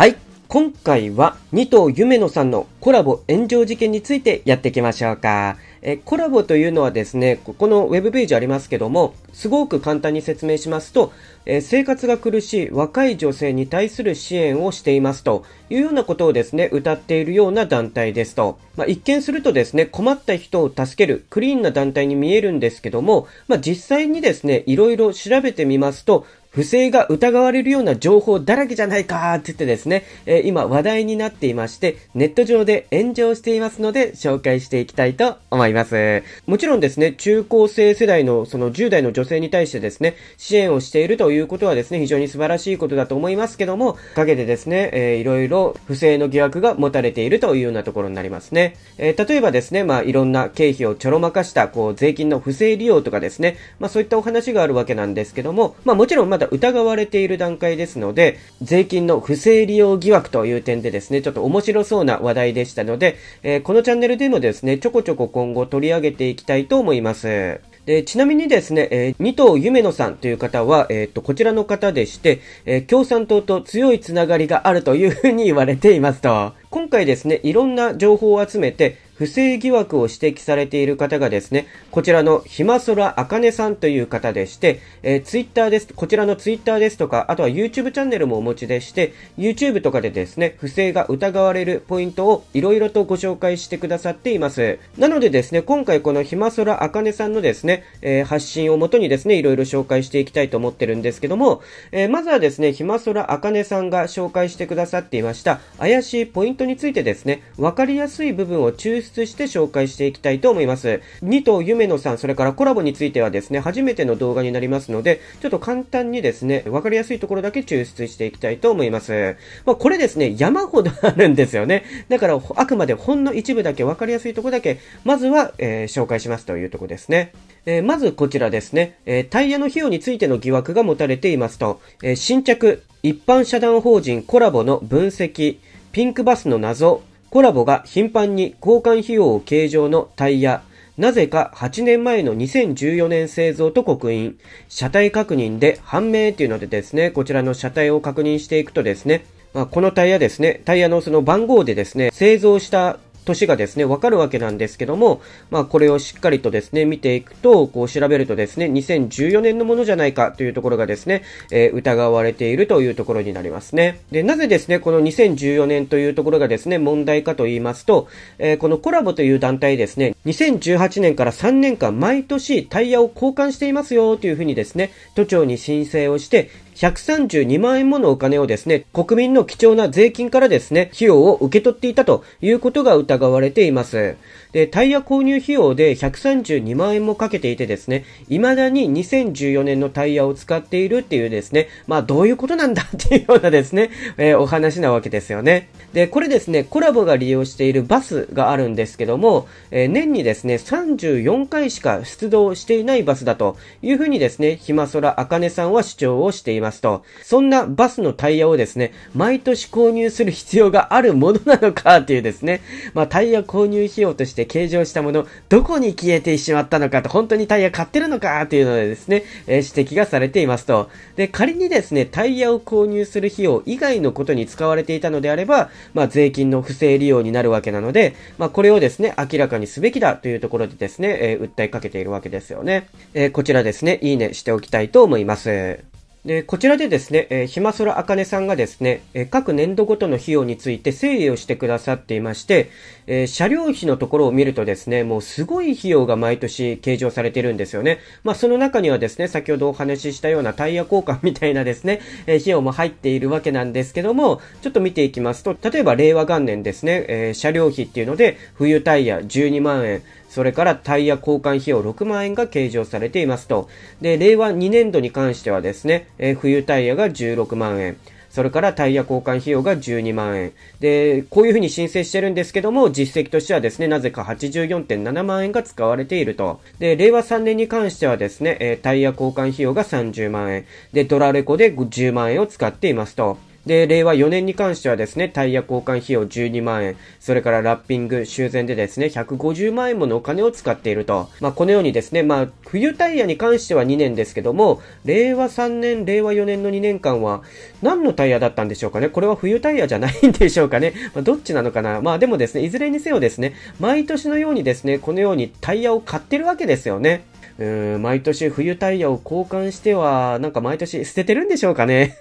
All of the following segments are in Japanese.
はい。今回は、二藤夢野さんのコラボ炎上事件についてやっていきましょうか。え、コラボというのはですね、ここのウェブページありますけども、すごく簡単に説明しますと、え、生活が苦しい若い女性に対する支援をしていますというようなことをですね、歌っているような団体ですと。まあ、一見するとですね、困った人を助けるクリーンな団体に見えるんですけども、まあ、実際にですね、いろいろ調べてみますと、不正が疑われるような情報だらけじゃないかって言ってですね、えー、今話題になっていまして、ネット上で炎上していますので紹介していきたいと思います。もちろんですね、中高生世代のその10代の女性に対してですね、支援をしているということはですね、非常に素晴らしいことだと思いますけども、陰でですね、えー、いろいろ不正の疑惑が持たれているというようなところになりますね。えー、例えばですね、まあいろんな経費をちょろまかした、こう税金の不正利用とかですね、まあそういったお話があるわけなんですけども、まあもちろんまあだ疑われている段階ですので、税金の不正利用疑惑という点でですね、ちょっと面白そうな話題でしたので、えー、このチャンネルでもですね、ちょこちょこ今後取り上げていきたいと思います。で、ちなみにですね、えー、藤夢野さんという方は、えっ、ー、と、こちらの方でして、えー、共産党と強いつながりがあるというふうに言われていますと。今回ですね、いろんな情報を集めて、不正疑惑を指摘されている方がですね、こちらのひまそらあかねさんという方でして、えー、ツイッターです、こちらのツイッターですとか、あとは YouTube チャンネルもお持ちでして、YouTube とかでですね、不正が疑われるポイントをいろいろとご紹介してくださっています。なのでですね、今回このひまそらあかねさんのですね、えー、発信をもとにですね、いろいろ紹介していきたいと思ってるんですけども、えー、まずはですね、ひまそらあかねさんが紹介してくださっていました、怪しいポイントについてですね、わかりやすい部分を抽出出して紹介していきたいと思います。2頭夢野さん、それからコラボについてはですね、初めての動画になりますので、ちょっと簡単にですね、わかりやすいところだけ抽出していきたいと思います。まあ、これですね、山ほどあるんですよね。だから、あくまでほんの一部だけ、わかりやすいところだけ、まずは、えー、紹介しますというところですね。えー、まずこちらですね、えー、タイヤの費用についての疑惑が持たれていますと、え新着、一般社団法人コラボの分析、ピンクバスの謎、コラボが頻繁に交換費用を計上のタイヤ、なぜか8年前の2014年製造と刻印、車体確認で判明っていうのでですね、こちらの車体を確認していくとですね、まあ、このタイヤですね、タイヤのその番号でですね、製造した年がですね、わかるわけなんですけども、まあこれをしっかりとですね、見ていくと、こう調べるとですね、2014年のものじゃないかというところがですね、えー、疑われているというところになりますね。で、なぜですね、この2014年というところがですね、問題かと言いますと、えー、このコラボという団体ですね、2018年から3年間毎年タイヤを交換していますよというふうにですね、都庁に申請をして、132万円ものお金をですね、国民の貴重な税金からですね、費用を受け取っていたということが疑われています。で、タイヤ購入費用で132万円もかけていてですね、未だに2014年のタイヤを使っているっていうですね、まあどういうことなんだっていうようなですね、えー、お話なわけですよね。で、これですね、コラボが利用しているバスがあるんですけども、えー、年にですね、34回しか出動していないバスだというふうにですね、ひまそらあかねさんは主張をしています。ますと、そんなバスのタイヤをですね、毎年購入する必要があるものなのかというですね、まあタイヤ購入費用として計上したもの、どこに消えてしまったのかと、本当にタイヤ買ってるのかっていうのでですね、えー、指摘がされていますと。で、仮にですね、タイヤを購入する費用以外のことに使われていたのであれば、まあ税金の不正利用になるわけなので、まあこれをですね、明らかにすべきだというところでですね、えー、訴えかけているわけですよね。えー、こちらですね、いいねしておきたいと思います。でこちらでですね、えひまそらあかねさんがですね、えー、各年度ごとの費用について整理をしてくださっていまして、えー、車両費のところを見るとですね、もうすごい費用が毎年計上されてるんですよね。まあその中にはですね、先ほどお話ししたようなタイヤ交換みたいなですね、え費用も入っているわけなんですけども、ちょっと見ていきますと、例えば令和元年ですね、え車両費っていうので、冬タイヤ12万円、それからタイヤ交換費用6万円が計上されていますと。で、令和2年度に関してはですね、えー、冬タイヤが16万円。それからタイヤ交換費用が12万円。で、こういうふうに申請してるんですけども、実績としてはですね、なぜか84.7万円が使われていると。で、令和3年に関してはですね、えタイヤ交換費用が30万円。で、ドラレコで10万円を使っていますと。で、令和4年に関してはですね、タイヤ交換費用12万円、それからラッピング、修繕でですね、150万円ものお金を使っていると。まあ、このようにですね、まあ、冬タイヤに関しては2年ですけども、令和3年、令和4年の2年間は、何のタイヤだったんでしょうかね。これは冬タイヤじゃないんでしょうかね。まあ、どっちなのかな。まあ、でもですね、いずれにせよですね、毎年のようにですね、このようにタイヤを買ってるわけですよね。うん、毎年冬タイヤを交換しては、なんか毎年捨ててるんでしょうかね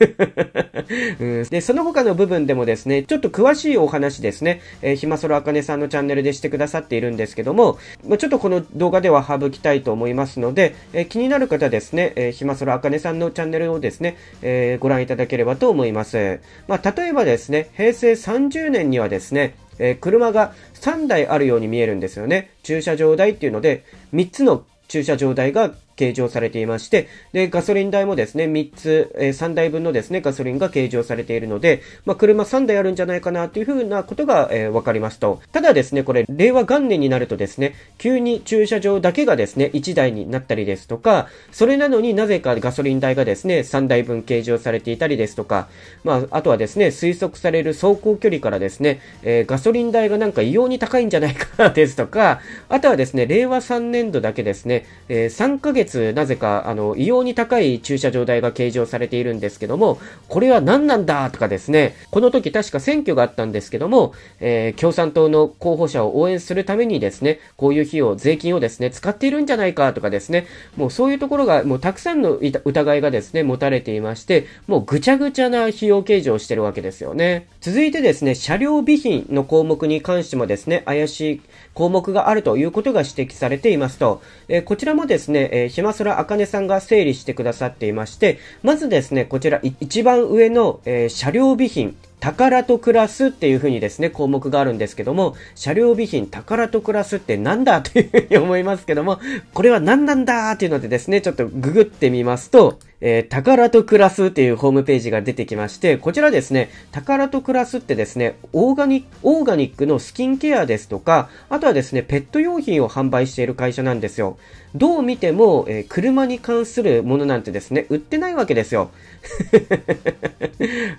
うん。で、その他の部分でもですね、ちょっと詳しいお話ですね、えー、ひまそろあかねさんのチャンネルでしてくださっているんですけども、まあ、ちょっとこの動画では省きたいと思いますので、えー、気になる方ですね、えー、ひまそろあかねさんのチャンネルをですね、えー、ご覧いただければと思います。まあ、例えばですね、平成30年にはですね、え車が3台あるように見えるんですよね。駐車場代っていうので、3つの駐車場代が計上されていまして、で、ガソリン代もですね、3つ、えー、3台分のですね、ガソリンが計上されているので、まあ、車3台あるんじゃないかなというふうなことが、えー、分かりますと。ただですね、これ、令和元年になるとですね、急に駐車場だけがですね、1台になったりですとか、それなのになぜかガソリン代がですね、3台分計上されていたりですとか、まあ、あとはですね、推測される走行距離からですね、えー、ガソリン代がなんか異様に高いんじゃないかな、ですとか、あとはですね、令和3年度だけですね、えー、3ヶ月なぜか、あの、異様に高い駐車場代が計上されているんですけども、これは何なんだとかですね、この時確か選挙があったんですけども、えー、共産党の候補者を応援するためにですね、こういう費用、税金をですね、使っているんじゃないかとかですね、もうそういうところが、もうたくさんの疑いがですね、持たれていまして、もうぐちゃぐちゃな費用計上をしてるわけですよね。続いてですね、車両備品の項目に関してもですね、怪しい項目があるということが指摘されていますと、えこちらもですね、えー、島空茜さんが整理してくださっていまして、まずですね、こちら一番上の、え車両備品、宝と暮らすっていうふうにですね、項目があるんですけども、車両備品宝と暮らすってなんだというふうに思いますけども、これは何なんだっていうのでですね、ちょっとググってみますと、えー、宝と暮らすっていうホームページが出てきまして、こちらですね、宝と暮らすってですね、オーガニック、オーガニックのスキンケアですとか、あとはですね、ペット用品を販売している会社なんですよ。どう見ても、えー、車に関するものなんてですね、売ってないわけですよ。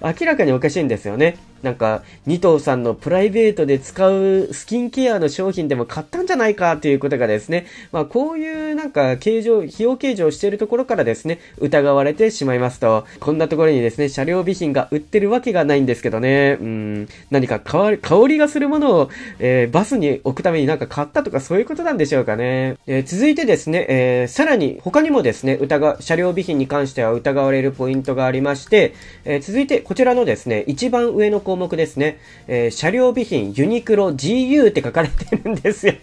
明らかにおかしいんですよね。なんか、二藤さんのプライベートで使うスキンケアの商品でも買ったんじゃないかということがですね、まあこういうなんか形状、費用計上しているところからですね、疑われてしまいますと、こんなところにですね、車両備品が売ってるわけがないんですけどね、うん、何か香りがするものを、えー、バスに置くためになんか買ったとかそういうことなんでしょうかね。えー、続いてですね、えー、さらに他にもですね、疑、車両備品に関しては疑われるポイントがありまして、え続いてこちらのですね、一番番上の項目ですね。えー、車両備品、ユニクロ GU って書かれてるんですよ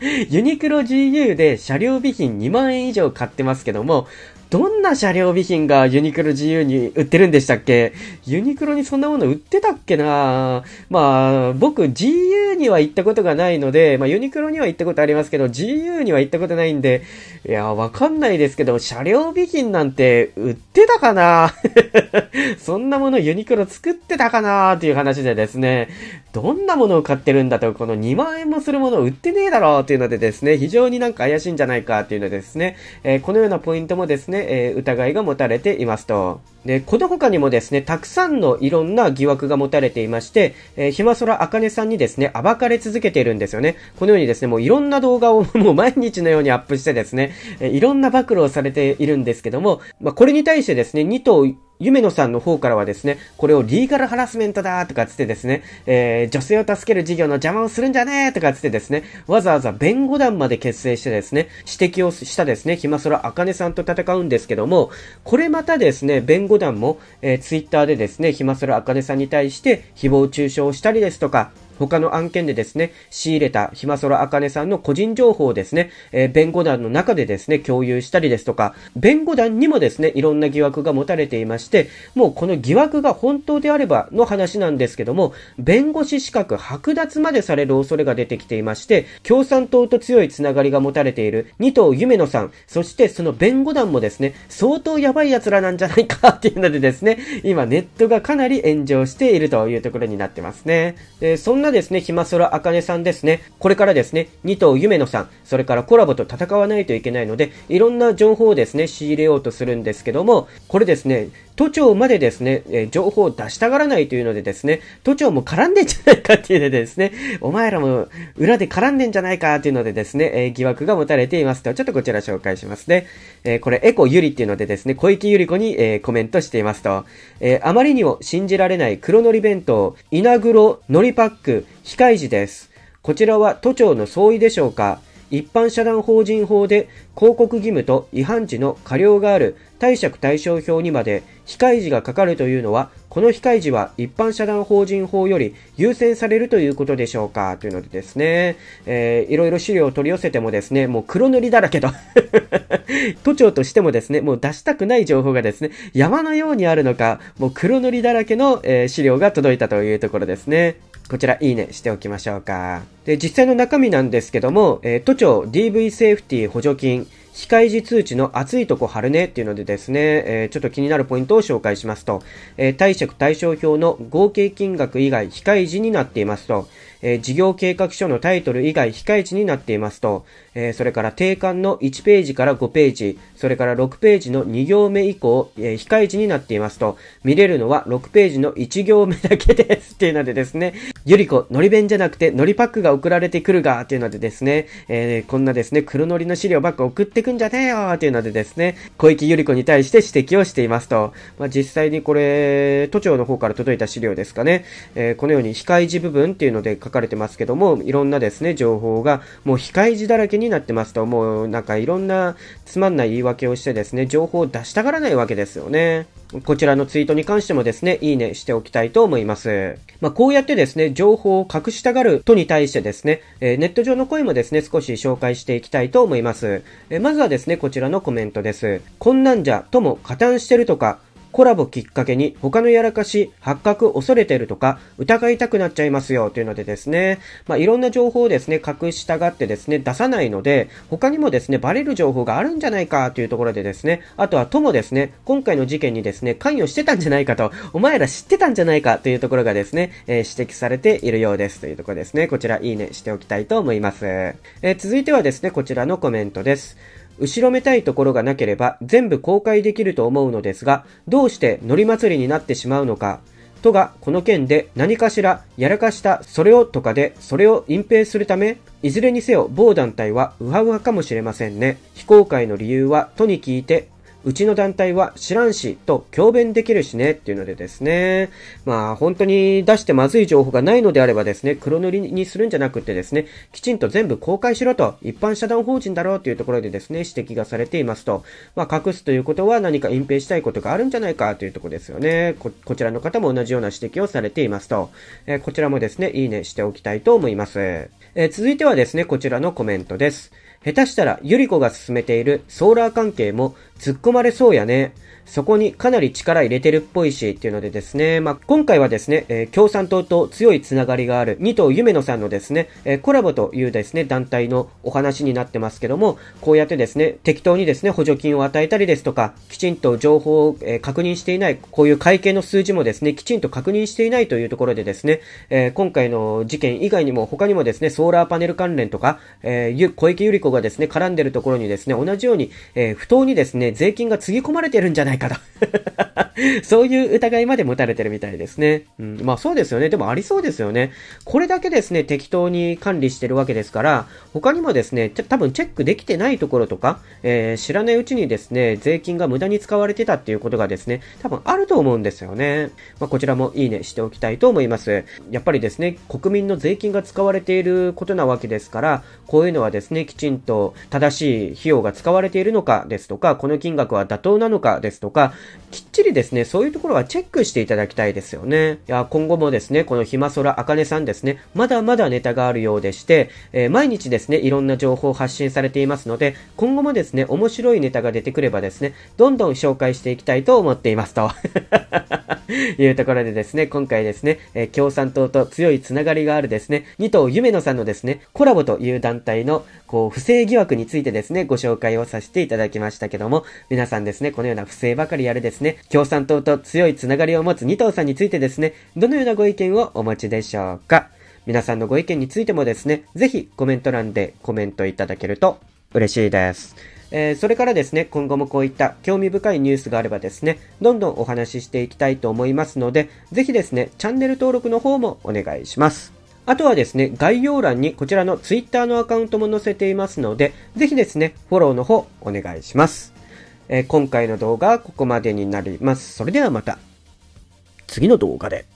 ユニクロ GU で車両備品2万円以上買ってますけども、どんな車両備品がユニクロ GU に売ってるんでしたっけユニクロにそんなもの売ってたっけなまあ、僕 GU には行ったことがないので、まあユニクロには行ったことありますけど、GU には行ったことないんで、いや、わかんないですけど、車両備品なんて売ってたかな そんなものユニクロ作ってたかなっていう話でですね、どんなものを買ってるんだと、この2万円もするものを売ってねえだろうっていうのでですね、非常になんか怪しいんじゃないかっていうのでですね、えー、このようなポイントもですね、え疑いが持たれていますと。で、この他にもですね、たくさんのいろんな疑惑が持たれていまして、えー、ひまそらあかねさんにですね、暴かれ続けているんですよね。このようにですね、もういろんな動画を もう毎日のようにアップしてですね、えー、いろんな暴露をされているんですけども、まあ、これに対してですね、2頭夢野さんの方からはですね、これをリーガルハラスメントだとかつってですね、えー、女性を助ける事業の邪魔をするんじゃねーとかつってですね、わざわざ弁護団まで結成してですね、指摘をしたですね、ひまそらあかねさんと戦うんですけども、これまたですね、弁護15も、えー、ツイッターでですね、ひまするあかねさんに対して、誹謗中傷をしたりですとか、他の案件でですね、仕入れたひまそらあかねさんの個人情報をですね、えー、弁護団の中でですね、共有したりですとか、弁護団にもですね、いろんな疑惑が持たれていまして、もうこの疑惑が本当であればの話なんですけども、弁護士資格剥奪までされる恐れが出てきていまして、共産党と強いつながりが持たれている二藤夢野さん、そしてその弁護団もですね、相当やばい奴らなんじゃないか っていうのでですね、今ネットがかなり炎上しているというところになってますね。えそんなからですね、ひまそらあかねさんですね、これからですね、二頭夢野さん、それからコラボと戦わないといけないので、いろんな情報をですね、仕入れようとするんですけども、これですね、都庁までですね、え情報を出したがらないというのでですね、都庁も絡んでんじゃないかっていうのでですね、お前らも裏で絡んでんじゃないかっていうのでですね、え疑惑が持たれていますと、ちょっとこちら紹介しますね。えこれ、エコゆりっていうのでですね、小池ゆり子に、えコメントしていますと、えあまりにも信じられない黒のり弁当、稲黒のりパック区、非開示です。こちらは都庁の相違でしょうか一般社団法人法で広告義務と違反時の過料がある貸借対照表にまで非開示がかかるというのは、この非開示は一般社団法人法より優先されるということでしょうかというのでですね、えー、いろいろ資料を取り寄せてもですね、もう黒塗りだらけと 都庁としてもですね、もう出したくない情報がですね、山のようにあるのか、もう黒塗りだらけの、えー、資料が届いたというところですね。こちらいいねしておきましょうか。で、実際の中身なんですけども、えー、都庁 DV セーフティ補助金、非開示通知の熱いとこ貼るねっていうのでですね、えー、ちょっと気になるポイントを紹介しますと、えー、貸借対照表の合計金額以外非開示になっていますと、えー、事業計画書のタイトル以外非開示になっていますと、えー、それから定款の1ページから5ページ、それから6ページの2行目以降、えー、非開示になっていますと、見れるのは6ページの1行目だけですっていうのでですね、ゆりこ、のり弁じゃなくて、のりパックが送られてくるがっていうのでですね、えー、こんなですね、黒のりの資料ばっか送ってくんじゃねえよっていうのでですね、小池ゆり子に対して指摘をしていますと、まあ、実際にこれ、都庁の方から届いた資料ですかね、えー、このように非開示部分っていうので書かれてますけども、いろんなですね、情報がもう非開示だらけになってますと、もうなんかいろんなつまんない言い訳をしてですね、情報を出したがらないわけですよね。こちらのツイートに関してもですね、いいねしておきたいと思います。まあ、こうやってですね、情報を隠したがるとに対してですね、えー、ネット上の声もですね、少し紹介していきたいと思います。えー、まずはですね、こちらのコメントです。こんなんじゃとも加担してるとか、コラボきっかけに他のやらかし発覚恐れてるとか疑いたくなっちゃいますよというのでですね、まあ、いろんな情報をですね、隠したがってですね、出さないので、他にもですね、バレる情報があるんじゃないかというところでですね、あとはともですね、今回の事件にですね、関与してたんじゃないかと、お前ら知ってたんじゃないかというところがですね、えー、指摘されているようですというところですね、こちらいいねしておきたいと思います。えー、続いてはですね、こちらのコメントです。後ろめたいところがなければ全部公開できると思うのですが、どうして乗り祭りになってしまうのか、都がこの件で何かしらやらかしたそれをとかでそれを隠蔽するため、いずれにせよ某団体はうわうわかもしれませんね。非公開の理由はとに聞いてうちの団体は知らんしと強弁できるしねっていうのでですね、まあ本当に出してまずい情報がないのであればですね、黒塗りにするんじゃなくてですね、きちんと全部公開しろと、一般社団法人だろうというところでですね、指摘がされていますと、まあ隠すということは何か隠蔽したいことがあるんじゃないかというところですよね。こちらの方も同じような指摘をされていますと、えー、こちらもですね、いいねしておきたいと思います。えー、続いてはですね、こちらのコメントです。下手したらゆり子が進めているソーラー関係も突っ込まれそうやね。そこにかなり力入れてるっぽいしっていうのでですね、まあ、今回はですね、えー、共産党と強いつながりがある二藤夢野さんのですね、えー、コラボというですね、団体のお話になってますけども、こうやってですね、適当にですね、補助金を与えたりですとか、きちんと情報を、えー、確認していない、こういう会計の数字もですね、きちんと確認していないというところでですね、え今回の事件以外にも他にもですね、ソーラーパネル関連とか、えー、小池百合子がですね、絡んでるところにですね、同じように、えー、不当にですね、税金がつぎ込まれてるんじゃないかと そういう疑いまで持たれてるみたいですね。うん、まあそうですよね。でもありそうですよね。これだけですね、適当に管理してるわけですから、他にもですね、多分チェックできてないところとか、えー、知らないうちにですね、税金が無駄に使われてたっていうことがですね、多分あると思うんですよね。まあこちらもいいねしておきたいと思います。やっぱりですね、国民の税金が使われていることなわけですから、こういうのはですね、きちんと正しい費用が使われているのかですとか、この金額は妥当なのかですとか、きっちりきりですね、そういうところはチェックしていただきたいですよね。いや、今後もですね、このひまそらあかねさんですね、まだまだネタがあるようでして、えー、毎日ですね、いろんな情報を発信されていますので、今後もですね、面白いネタが出てくればですね、どんどん紹介していきたいと思っていますと。いうところでですね、今回ですね、えー、共産党と強いつながりがあるですね、二藤夢野さんのですね、コラボという団体の、こう、不正疑惑についてですね、ご紹介をさせていただきましたけども、皆さんですね、このような不正ばかりやるですね、共産党と強いつながりを持つ二党さんについてですね、どのようなご意見をお持ちでしょうか皆さんのご意見についてもですね、ぜひコメント欄でコメントいただけると嬉しいです。えー、それからですね、今後もこういった興味深いニュースがあればですね、どんどんお話ししていきたいと思いますので、ぜひですね、チャンネル登録の方もお願いします。あとはですね、概要欄にこちらの Twitter のアカウントも載せていますので、ぜひですね、フォローの方お願いします。えー、今回の動画はここまでになります。それではまた次の動画で。